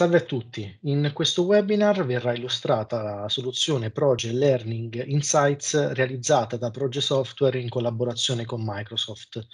Salve a tutti, in questo webinar verrà illustrata la soluzione Proge Learning Insights realizzata da Proge Software in collaborazione con Microsoft.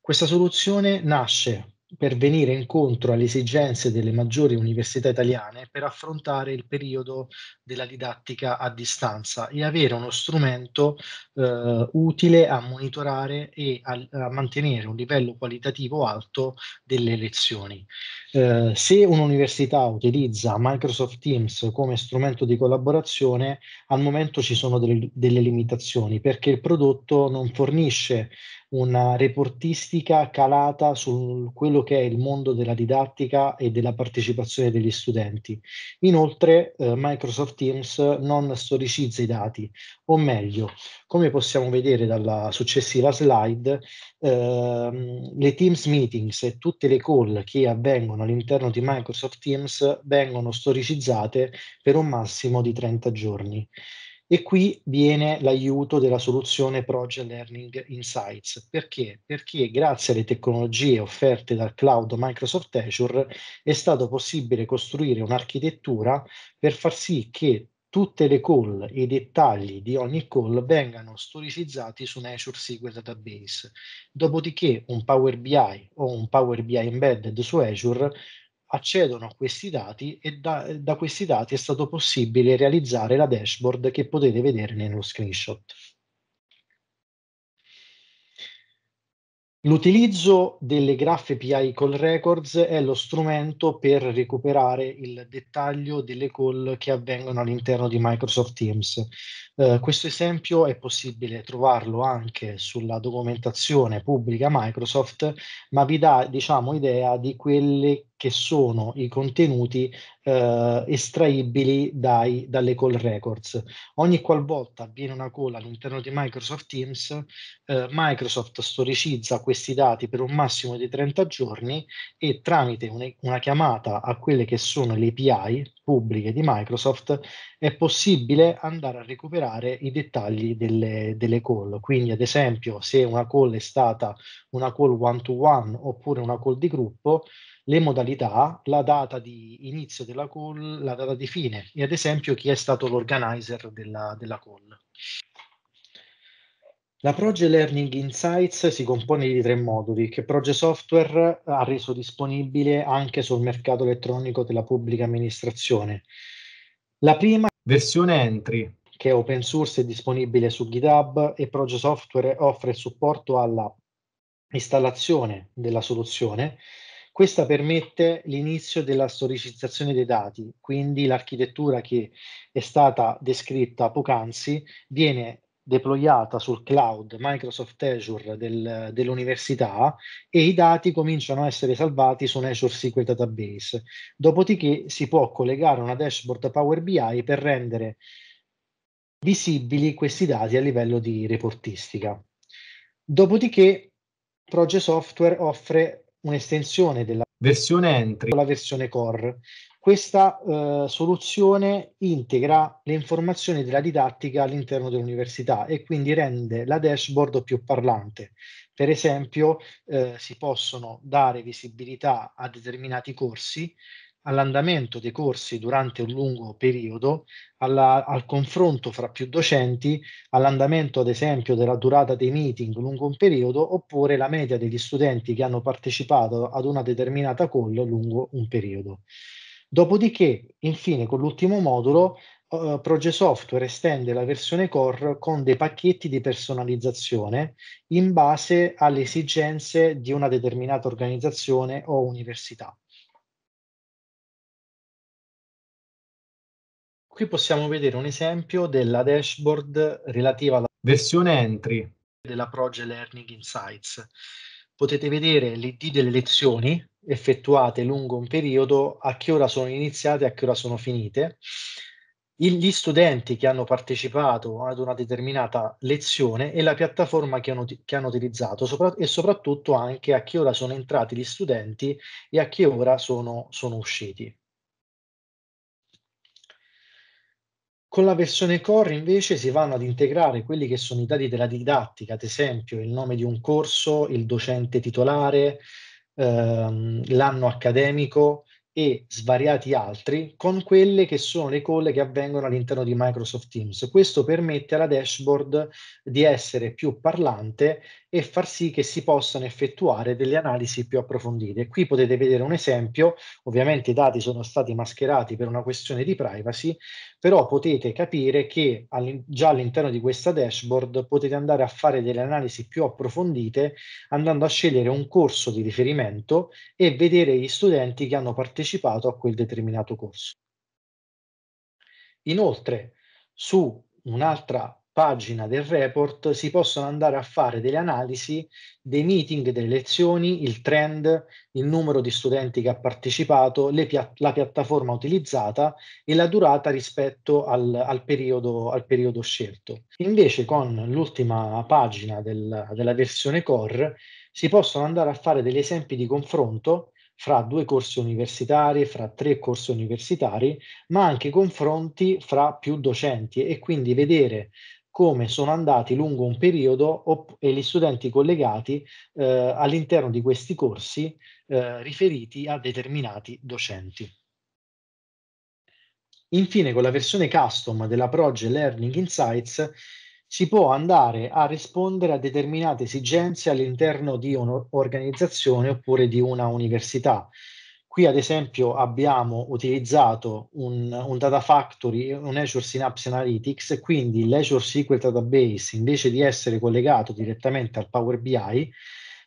Questa soluzione nasce per venire incontro alle esigenze delle maggiori università italiane per affrontare il periodo della didattica a distanza e avere uno strumento eh, utile a monitorare e a, a, mantenere un livello qualitativo alto delle lezioni. Eh, se un'università utilizza Microsoft Teams come strumento di collaborazione, al momento ci sono delle, delle limitazioni perché il prodotto non fornisce una reportistica calata su quello che è il mondo della didattica e della partecipazione degli studenti. Inoltre eh, Microsoft Teams non storicizza i dati, o meglio, come possiamo vedere dalla successiva slide, eh, le Teams meetings e tutte le call che avvengono all'interno di Microsoft Teams vengono storicizzate per un massimo di 30 giorni. E qui viene l'aiuto della soluzione Project Learning Insights. Perché? Perché grazie alle tecnologie offerte dal cloud Microsoft Azure è stato possibile costruire un'architettura per far sì che tutte le call e i dettagli di ogni call vengano storicizzati su un Azure SQL Database. Dopodiché un Power BI o un Power BI Embedded su Azure accedono a questi dati e da, da, questi dati è stato possibile realizzare la dashboard che potete vedere nello screenshot. L'utilizzo delle Graph API Call Records è lo strumento per recuperare il dettaglio delle call che avvengono all'interno di Microsoft Teams. Eh, questo esempio è possibile trovarlo anche sulla documentazione pubblica Microsoft, ma vi dà diciamo, idea di quelle che sono i contenuti eh, estraibili dai, dalle call records. Ogni qualvolta avviene una call all'interno di Microsoft Teams, eh, Microsoft storicizza questi dati per un massimo di 30 giorni e tramite un, una chiamata a quelle che sono le API, pubbliche di Microsoft è possibile andare a recuperare i dettagli delle, delle call. Quindi, ad esempio, se una call è stata una call one-to-one oppure una call di gruppo, le modalità, la data di inizio della call, la data di fine e ad esempio chi è stato l'organizer della, della call. La Project Learning Insights si compone di tre moduli che Project Software eh, ha reso disponibile anche sul mercato elettronico della pubblica amministrazione. La prima versione entry che è open source e disponibile su GitHub e Project Software offre supporto alla installazione della soluzione. Questa permette l'inizio della storicizzazione dei dati, quindi l'architettura che è stata descritta poc'anzi viene deployata sul cloud Microsoft Azure del, dell'università e i dati cominciano a essere salvati su un Azure SQL Database. Dopodiché si può collegare una dashboard Power BI per rendere visibili questi dati a livello di reportistica. Dopodiché Project Software offre un'estensione della versione entry, la versione core, questa eh, soluzione integra le informazioni della didattica all'interno dell'università e quindi rende la dashboard più parlante. Per esempio, eh, si possono dare visibilità a determinati corsi, all'andamento dei corsi durante un lungo periodo, alla, al confronto fra più docenti, all'andamento ad esempio della durata dei meeting lungo un periodo, oppure la media degli studenti che hanno partecipato ad una determinata call lungo un periodo. Dopodiché, infine, con l'ultimo modulo, uh, eh, Proge Software estende la versione core con dei pacchetti di personalizzazione in base alle esigenze di una determinata organizzazione o università. Qui possiamo vedere un esempio della dashboard relativa alla versione entry della Project Learning Insights. Potete vedere l'ID delle lezioni, effettuate lungo un periodo, a che ora sono iniziate e a che ora sono finite. gli studenti che hanno partecipato ad una determinata lezione e la piattaforma che hanno, che hanno utilizzato sopra, e soprattutto anche a che ora sono entrati gli studenti e a che ora sono, sono usciti. Con la versione core invece si vanno ad integrare quelli che sono i dati della didattica, ad esempio il nome di un corso, il docente titolare, ehm, l'anno accademico e svariati altri con quelle che sono le call che avvengono all'interno di Microsoft Teams. Questo permette alla dashboard di essere più parlante e far sì che si possano effettuare delle analisi più approfondite. Qui potete vedere un esempio, ovviamente i dati sono stati mascherati per una questione di privacy, però potete capire che all già all'interno di questa dashboard potete andare a fare delle analisi più approfondite andando a scegliere un corso di riferimento e vedere gli studenti che hanno partecipato partecipato a quel determinato corso. Inoltre, su un'altra pagina del report si possono andare a fare delle analisi dei meeting, delle lezioni, il trend, il numero di studenti che ha partecipato, pia la piattaforma utilizzata e la durata rispetto al, al, periodo, al periodo, scelto. Invece con l'ultima pagina del, della versione core si possono andare a fare degli esempi di confronto fra due corsi universitari, fra tre corsi universitari, ma anche confronti fra più docenti e quindi vedere come sono andati lungo un periodo op- e gli studenti collegati eh, all'interno di questi corsi eh, riferiti a determinati docenti. Infine, con la versione custom della Proge Learning Insights si può andare a rispondere a determinate esigenze all'interno di un'organizzazione oppure di una università. Qui ad esempio abbiamo utilizzato un, un data factory, un Azure Synapse Analytics, quindi l'Azure SQL Database invece di essere collegato direttamente al Power BI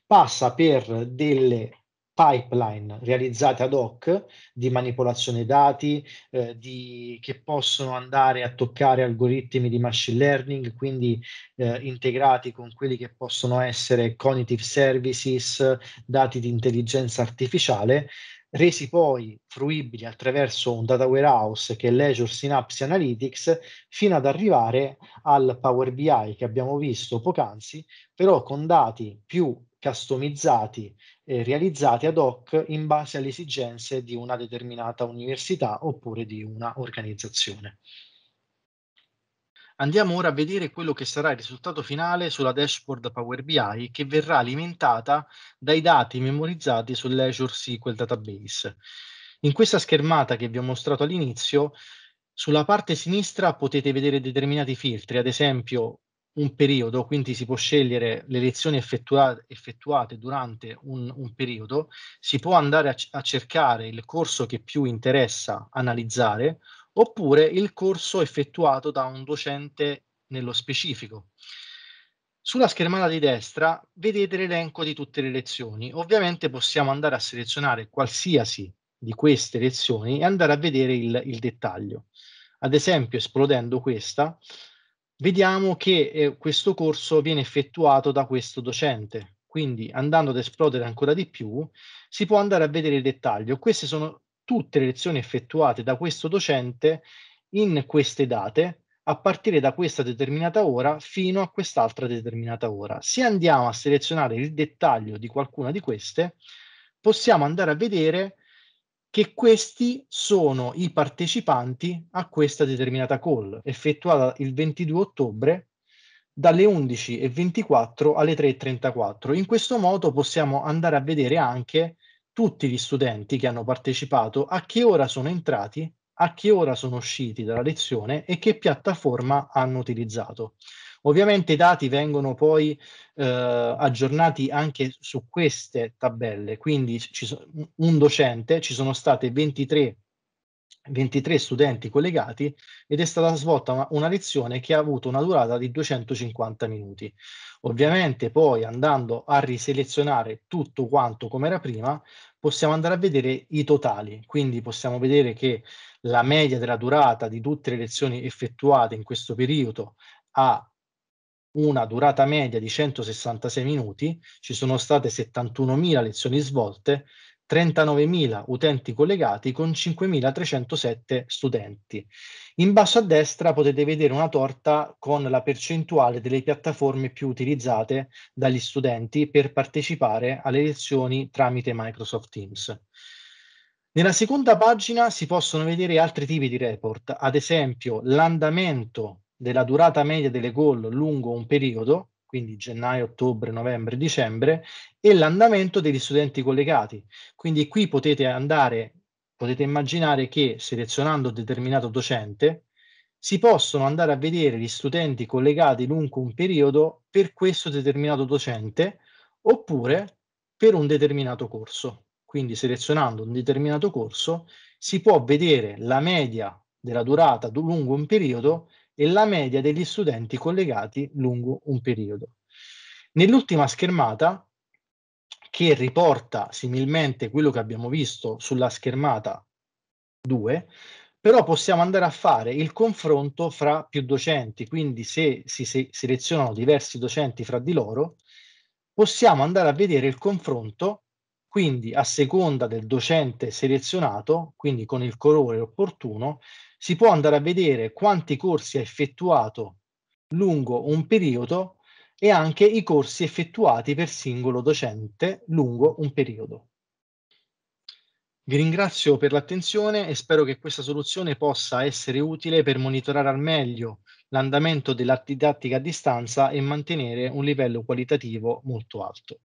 passa per delle pipeline realizzate ad hoc di manipolazione dati eh, di, che possono andare a toccare algoritmi di machine learning, quindi eh, integrati con quelli che possono essere cognitive services, dati di intelligenza artificiale, resi poi fruibili attraverso un data warehouse che è l'Azure Synapse Analytics, fino ad arrivare al Power BI che abbiamo visto poc'anzi, però con dati più customizzati e realizzati ad hoc in base alle esigenze di una determinata università oppure di una organizzazione. Andiamo ora a vedere quello che sarà il risultato finale sulla dashboard Power BI che verrà alimentata dai dati memorizzati sull'Azure SQL Database. In questa schermata che vi ho mostrato all'inizio, sulla parte sinistra potete vedere determinati filtri, ad esempio un periodo, quindi si può scegliere le lezioni effettuate, effettuate durante un, un, periodo, si può andare a, a, cercare il corso che più interessa analizzare oppure il corso effettuato da un docente nello specifico. Sulla schermata di destra vedete l'elenco di tutte le lezioni. Ovviamente possiamo andare a selezionare qualsiasi di queste lezioni e andare a vedere il, il dettaglio. Ad esempio, esplodendo questa, vediamo che eh, questo corso viene effettuato da questo docente. Quindi andando ad esplodere ancora di più, si può andare a vedere il dettaglio. Queste sono tutte le lezioni effettuate da questo docente in queste date, a partire da questa determinata ora fino a quest'altra determinata ora. Se andiamo a selezionare il dettaglio di qualcuna di queste, possiamo andare a vedere che questi sono i partecipanti a questa determinata call, effettuata il 22 ottobre dalle 11.24 alle 3.34. In questo modo possiamo andare a vedere anche tutti gli studenti che hanno partecipato, a che ora sono entrati, a che ora sono usciti dalla lezione e che piattaforma hanno utilizzato. Ovviamente i dati vengono poi eh, aggiornati anche su queste tabelle, quindi so, un docente, ci sono state 23, 23 studenti collegati ed è stata svolta una, una, lezione che ha avuto una durata di 250 minuti. Ovviamente poi andando a riselezionare tutto quanto come era prima, possiamo andare a vedere i totali, quindi possiamo vedere che la media della durata di tutte le lezioni effettuate in questo periodo ha una durata media di 166 minuti, ci sono state 71.000 lezioni svolte, 39.000 utenti collegati con 5.307 studenti. In basso a destra potete vedere una torta con la percentuale delle piattaforme più utilizzate dagli studenti per partecipare alle lezioni tramite Microsoft Teams. Nella seconda pagina si possono vedere altri tipi di report, ad esempio l'andamento della durata media delle call lungo un periodo, quindi gennaio, ottobre, novembre, dicembre, e l'andamento degli studenti collegati. Quindi qui potete andare, potete immaginare che selezionando determinato docente si possono andare a vedere gli studenti collegati lungo un periodo per questo determinato docente oppure per un determinato corso. Quindi selezionando un determinato corso si può vedere la media della durata lungo un periodo e la media degli studenti collegati lungo un periodo. Nell'ultima schermata, che riporta similmente quello che abbiamo visto sulla schermata 2, però possiamo andare a fare il confronto fra più docenti, quindi se si se selezionano diversi docenti fra di loro, possiamo andare a vedere il confronto, quindi a seconda del docente selezionato, quindi con il colore opportuno, si può andare a vedere quanti corsi ha effettuato lungo un periodo e anche i corsi effettuati per singolo docente lungo un periodo. Vi ringrazio per l'attenzione e spero che questa soluzione possa essere utile per monitorare al meglio l'andamento della didattica a distanza e mantenere un livello qualitativo molto alto.